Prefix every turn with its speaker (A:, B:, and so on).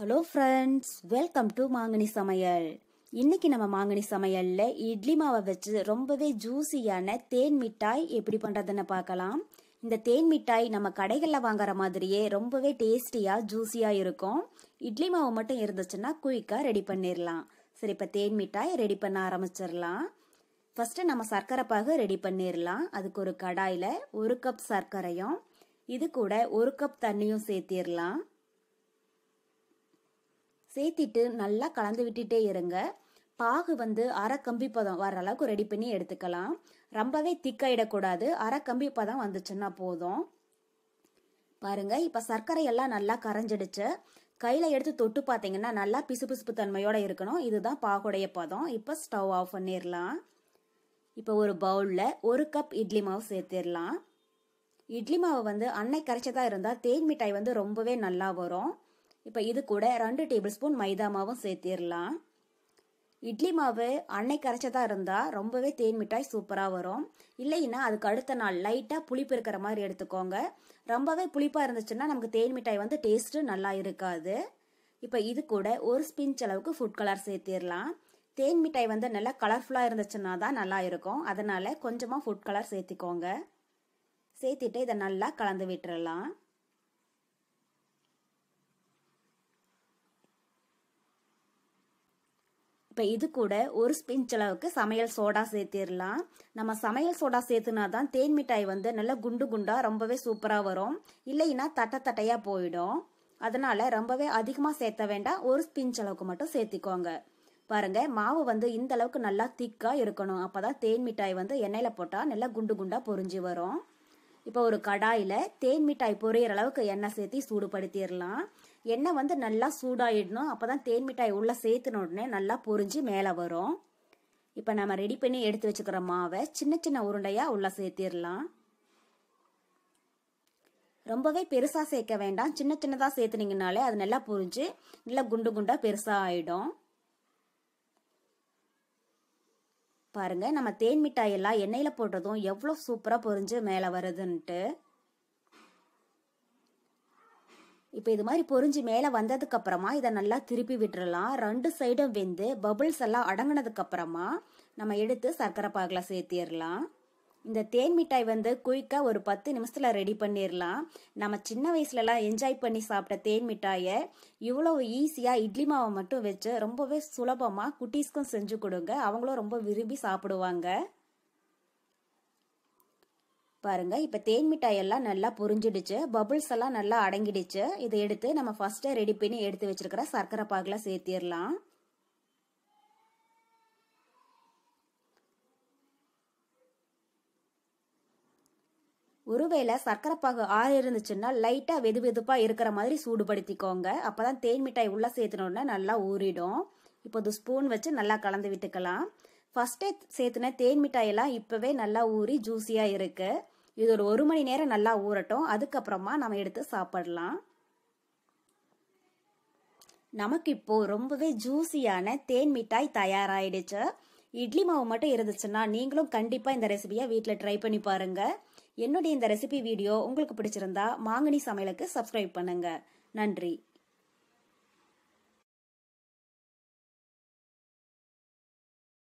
A: hello friends welcome to மாங்கனி சமையல் இன்னைக்கு நம்ம மாங்கனி சமையலில் இட்லி மாவை வச்சு ரொம்பவே ஜூஸியான தேன் மிட்டாய் எப்படி பண்ணுறதுன்னு பார்க்கலாம் இந்த தேன் மிட்டாய் நம்ம கடைகளில் வாங்குற மாதிரியே ரொம்பவே டேஸ்டியா ஜூஸியாக இருக்கும் இட்லி மாவு மட்டும் இருந்துச்சுன்னா குயிக்காக ரெடி பண்ணிடலாம் சரி இப்போ தேன் மிட்டாய் ரெடி பண்ண ஆரம்பிச்சிடலாம் ஃபர்ஸ்ட் நம்ம சர்க்கரை பாகு ரெடி பண்ணிடலாம் அதுக்கு ஒரு கடாயில் ஒரு கப் சர்க்கரையும் இது கூட ஒரு கப் தண்ணியும் சேர்த்திடலாம் சேர்த்திட்டு நல்லா கலந்து விட்டுட்டே இருங்க பாகு வந்து அரை கம்பி பதம் வர அளவுக்கு ரெடி பண்ணி எடுத்துக்கலாம் ரொம்பவே திக்காயிடக்கூடாது அரை கம்பி பதம் வந்துச்சுன்னா போதும் பாருங்க இப்போ சர்க்கரை எல்லாம் நல்லா கரைஞ்சிடுச்சு கையில் எடுத்து தொட்டு பாத்தீங்கன்னா நல்லா பிசுபிசுப்பு தன்மையோடு இருக்கணும் இதுதான் பாகுடைய பதம் இப்போ ஸ்டவ் ஆஃப் பண்ணிடலாம் இப்போ ஒரு பவுலில் ஒரு கப் இட்லி மாவு சேர்த்திடலாம் இட்லி மாவு வந்து அன்னை கரைச்சதாக இருந்தால் தேன் மிட்டாய் வந்து ரொம்பவே நல்லா வரும் இப்போ இது கூட ரெண்டு டேபிள் ஸ்பூன் மைதா மாவும் சேர்த்திடலாம் இட்லி மாவு அன்னைக்கு கரைச்சதா இருந்தால் ரொம்பவே தேன் மிட்டாய் சூப்பராக வரும் இல்லைன்னா அதுக்கு அடுத்த நாள் லைட்டாக புளிப்பு இருக்கிற மாதிரி எடுத்துக்கோங்க ரொம்பவே புளிப்பாக இருந்துச்சுன்னா நமக்கு தேன் மிட்டாய் வந்து டேஸ்ட்டு நல்லா இருக்காது இப்போ இது கூட ஒரு ஸ்பின்ச் அளவுக்கு ஃபுட் கலர் சேர்த்திடலாம் தேன் மிட்டாய் வந்து நல்லா கலர்ஃபுல்லாக இருந்துச்சுன்னா தான் நல்லா இருக்கும் அதனால் கொஞ்சமாக ஃபுட் கலர் சேர்த்திக்கோங்க சேர்த்துட்டு இதை நல்லா கலந்து விட்டுறலாம் இப்போ இது கூட ஒரு ஸ்பின்ச் அளவுக்கு சமையல் சோடா சேர்த்திடலாம் நம்ம சமையல் சோடா சேர்த்துனா தான் தேன் மிட்டாய் வந்து நல்லா குண்டு குண்டாக ரொம்பவே சூப்பராக வரும் இல்லைன்னா தட்டை தட்டையாக போயிடும் அதனால ரொம்பவே அதிகமாக சேர்த்த வேண்டாம் ஒரு ஸ்பிஞ்ச் அளவுக்கு மட்டும் சேர்த்திக்கோங்க பாருங்க மாவு வந்து இந்த அளவுக்கு நல்லா திக்காக இருக்கணும் அப்போ தான் தேன் மிட்டாய் வந்து எண்ணெயில் போட்டால் நல்லா குண்டு குண்டாக பொறிஞ்சு வரும் இப்போ ஒரு கடாயில் தேன் மிட்டாய் பொரியற அளவுக்கு எண்ணெய் சேர்த்தி சூடுபடுத்திடலாம் எண்ணெய் வந்து நல்லா சூடாகிடணும் அப்போ தான் தேன் மிட்டாய் உள்ளே சேர்த்துன உடனே நல்லா பொறிஞ்சு மேலே வரும் இப்போ நம்ம ரெடி பண்ணி எடுத்து வச்சுக்கிற மாவை சின்ன சின்ன உருண்டையாக உள்ளே சேர்த்திடலாம் ரொம்பவே பெருசாக சேர்க்க வேண்டாம் சின்ன சின்னதாக சேர்த்துனீங்கனாலே அது நல்லா பொறிஞ்சு நல்லா குண்டு குண்டாக பெருசாக ஆகிடும் பாருங்கள் நம்ம தேன் மிட்டாயெல்லாம் எண்ணெயில் போடுறதும் எவ்வளோ சூப்பராக பொரிஞ்சு மேலே வருதுன்ட்டு இப்போ இது மாதிரி பொறிஞ்சு மேலே வந்ததுக்கப்புறமா இதை நல்லா திருப்பி விட்டுறலாம் ரெண்டு சைடும் வெந்து பபுள்ஸ் எல்லாம் அப்புறமா நம்ம எடுத்து சர்க்கரை பாகில் சேர்த்திடலாம் இந்த தேன் மிட்டாய் வந்து குயிக்காக ஒரு பத்து நிமிஷத்தில் ரெடி பண்ணிடலாம் நம்ம சின்ன வயசுலலாம் என்ஜாய் பண்ணி சாப்பிட்ட தேன் மிட்டாயை இவ்வளோ ஈஸியாக இட்லி மாவை மட்டும் வச்சு ரொம்பவே சுலபமாக குட்டீஸ்க்கும் செஞ்சு கொடுங்க அவங்களும் ரொம்ப விரும்பி சாப்பிடுவாங்க பாருங்கள் இப்போ தேன் மிட்டாய் எல்லாம் நல்லா புரிஞ்சிடுச்சு பபுள்ஸ் எல்லாம் நல்லா அடங்கிடுச்சு இதை எடுத்து நம்ம ஃபஸ்ட்டே ரெடி பண்ணி எடுத்து வச்சிருக்கிற சர்க்கரை பாகில் சேர்த்திடலாம் ஒருவேளை சர்க்கரை பாகு ஆறு இருந்துச்சுன்னா லைட்டாக வெது வெதுப்பாக இருக்கிற மாதிரி சூடுபடுத்திக்கோங்க அப்போ தான் தேன் மிட்டாய் உள்ளே சேர்த்தணுன்னா நல்லா ஊறிடும் இப்போ இது ஸ்பூன் வச்சு நல்லா கலந்து விட்டுக்கலாம் ஃபஸ்ட்டே சேர்த்துன தேன் மிட்டாயெல்லாம் இப்போவே நல்லா ஊறி ஜூஸியாக இருக்குது இது ஒரு ஒரு மணி நேரம் நல்லா ஊறட்டும் அதுக்கப்புறமா நம்ம எடுத்து சாப்பிடலாம் நமக்கு இப்போ ரொம்பவே ஜூஸியான தேன் மிட்டாய் தயாராகிடுச்சு இட்லி மாவு மட்டும் இருந்துச்சுன்னா நீங்களும் கண்டிப்பாக இந்த ரெசிபியை வீட்டில் ட்ரை பண்ணி பாருங்க என்னுடைய இந்த ரெசிபி வீடியோ உங்களுக்கு பிடிச்சிருந்தா மாங்கனி சமையலுக்கு சப்ஸ்கிரைப் பண்ணுங்க நன்றி